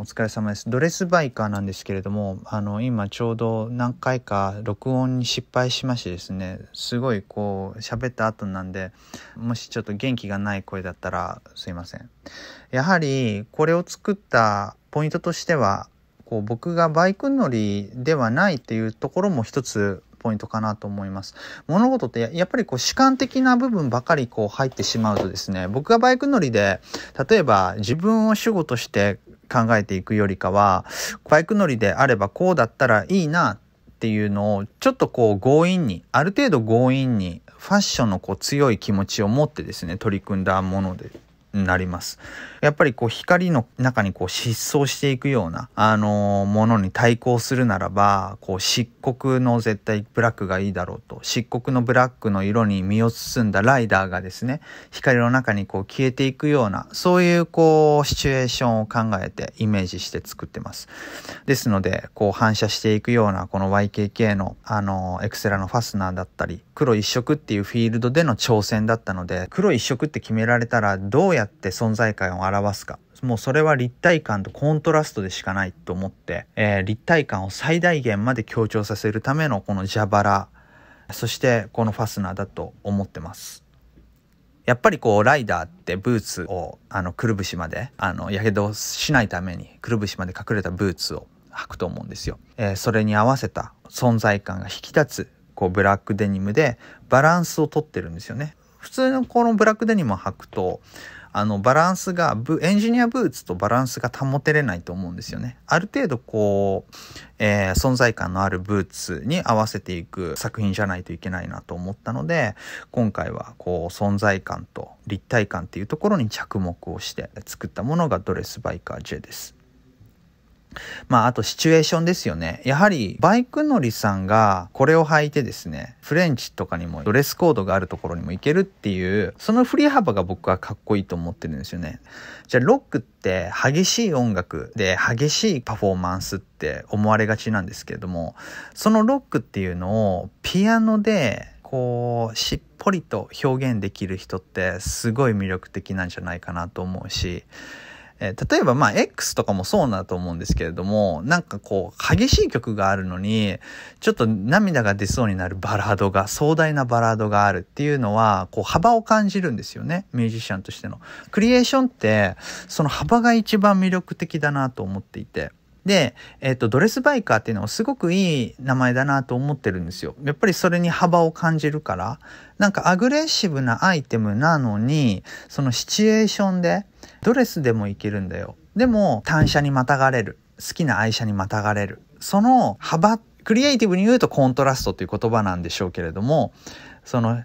お疲れ様です。ドレスバイカーなんですけれども、あの、今ちょうど何回か録音に失敗しましてですね、すごいこう、喋った後なんで、もしちょっと元気がない声だったらすいません。やはり、これを作ったポイントとしては、こう、僕がバイク乗りではないっていうところも一つポイントかなと思います。物事ってやっぱりこう主観的な部分ばかりこう入ってしまうとですね、僕がバイク乗りで、例えば自分を主語として考えていくよりかは、バイク乗りであればこうだったらいいなっていうのを、ちょっとこう強引に、ある程度強引に、ファッションのこう強い気持ちを持ってですね、取り組んだものでなります。やっぱりこう光の中にこう失踪していくような、あのものに対抗するならば、こう漆黒の絶対ブラックがいいだろうと、漆黒のブラックの色に身を包んだライダーがですね、光の中にこう消えていくような、そういうこうシチュエーションを考えてイメージして作ってます。ですので、こう反射していくようなこの YKK のあのエクセラのファスナーだったり、黒一色っていうフィールドでの挑戦だったので、黒一色って決められたらどうやって存在感を表すか。もうそれは立体感とコントラストでしかないと思って、えー、立体感を最大限まで強調させるためのこの蛇腹、そしてこのファスナーだと思ってます。やっぱりこうライダーってブーツをあのくるぶしまであのやけどしないためにくるぶしまで隠れたブーツを履くと思うんですよ。えー、それに合わせた存在感が引き立つこうブラックデニムでバランスをとってるんですよね。普通のこのブラックデニムを履くと、あのバランスがエンジニアブーツとバランスが保てれないと思うんですよね。ある程度こう、えー、存在感のあるブーツに合わせていく作品じゃないといけないなと思ったので、今回はこう存在感と立体感っていうところに着目をして作ったものがドレスバイカー J です。まあ、あとシチュエーションですよね。やはり、バイク乗りさんがこれを履いてですね、フレンチとかにもドレスコードがあるところにも行けるっていう、その振り幅が僕はかっこいいと思ってるんですよね。じゃあ、ロックって激しい音楽で激しいパフォーマンスって思われがちなんですけれども、そのロックっていうのをピアノでこうしっぽりと表現できる人ってすごい魅力的なんじゃないかなと思うしえー、例えばまあ X とかもそうだと思うんですけれども、なんかこう激しい曲があるのに、ちょっと涙が出そうになるバラードが、壮大なバラードがあるっていうのは、こう幅を感じるんですよね。ミュージシャンとしての。クリエーションって、その幅が一番魅力的だなと思っていて。で、えっ、と、ドレスバイカーっていうのはすごくいい名前だなと思ってるんですよ。やっぱりそれに幅を感じるから、なんかアグレッシブなアイテムなのに、そのシチュエーションで、ドレスでもいけるんだよ。でも、単車にまたがれる。好きな愛車にまたがれる。その幅、クリエイティブに言うとコントラストっていう言葉なんでしょうけれども、その、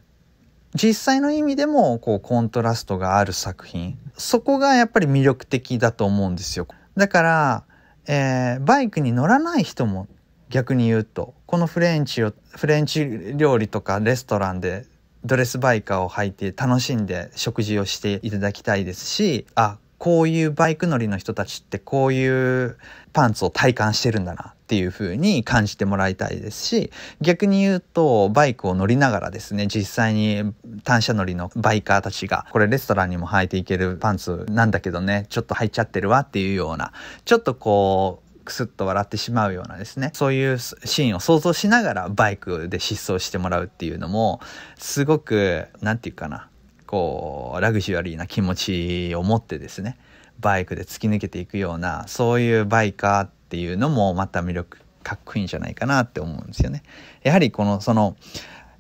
実際の意味でもこうコントラストがある作品そこがやっぱり魅力的だと思うんですよだからえー、バイクに乗らない人も逆に言うとこのフレンチをフレンチ料理とかレストランでドレスバイカーを履いて楽しんで食事をしていただきたいですしあこういうバイク乗りの人たちってこういうパンツを体感してるんだなっていう風に感じてもらいたいですし、逆に言うと、バイクを乗りながらですね、実際に単車乗りのバイカーたちが、これレストランにも履いていけるパンツなんだけどね、ちょっと履いちゃってるわっていうような、ちょっとこう、クスッと笑ってしまうようなですねそういうシーンを想像しながらバイクで疾走してもらうっていうのもすごく何て言うかなこうラグジュアリーな気持ちを持ってですねバイクで突き抜けていくようなそういうバイカーっていうのもまた魅力かっこいいんじゃないかなって思うんですよね。やはりこのその、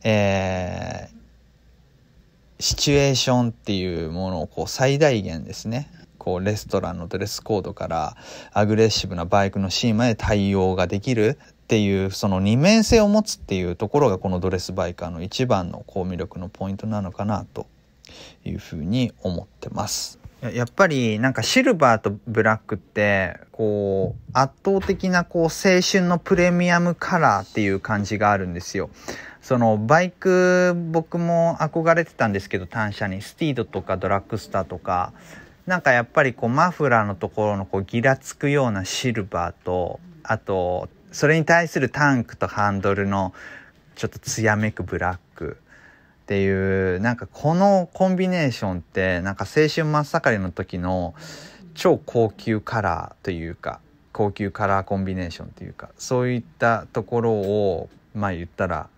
えー、シチュエーションっていうものをこう最大限ですねこうレストランのドレスコードからアグレッシブなバイクのシーンまで対応ができるっていうその二面性を持つっていうところがこのドレスバイカーの一番のこう魅力のポイントなのかなというふうに思ってます。やっぱりなんかシルバーとブラックってこう圧倒的なこう青春のプレミアムカラーっていう感じがあるんですよ。そのバイク僕も憧れてたんですけど単車にスティードとかドラッグスターとかなんかやっぱりこうマフラーのところのこうギラつくようなシルバーとあとそれに対するタンクとハンドルのちょっと艶めくブラックっていうなんかこのコンビネーションってなんか青春真っ盛りの時の超高級カラーというか高級カラーコンビネーションというかそういったところをまあ言ったら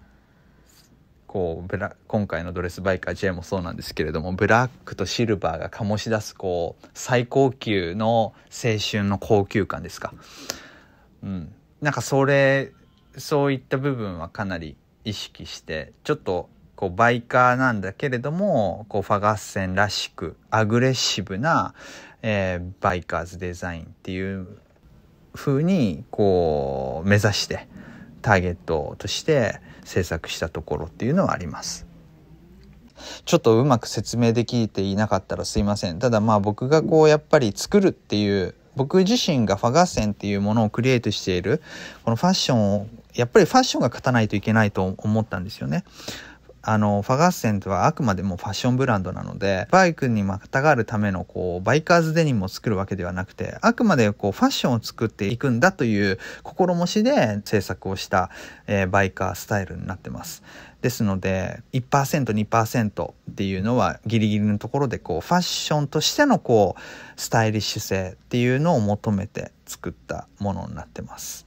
こうブラ今回のドレスバイカー J もそうなんですけれどもブラックとシルバーが醸し出すこう最高級の青春の高級感ですか、うん、なんかそれそういった部分はかなり意識してちょっとこうバイカーなんだけれどもこうファガッセンらしくアグレッシブな、えー、バイカーズデザインっていう風にこう目指してターゲットとして制作したところっていうのはあります。ちょっとうまく説明できていなかったらすいません。ただまあ僕がこうやっぱり作るっていう僕自身がファガッセンっていうものをクリエイトしているこのファッションをやっぱりファッションが勝たないといけないと思ったんですよね。あの、ファガッセンとはあくまでもファッションブランドなので、バイクにまたがるためのこう、バイカーズデニムを作るわけではなくて、あくまでこう、ファッションを作っていくんだという心持ちで制作をした、えー、バイカースタイルになってます。ですので、1%、2%っていうのはギリギリのところでこう、ファッションとしてのこう、スタイリッシュ性っていうのを求めて作ったものになってます。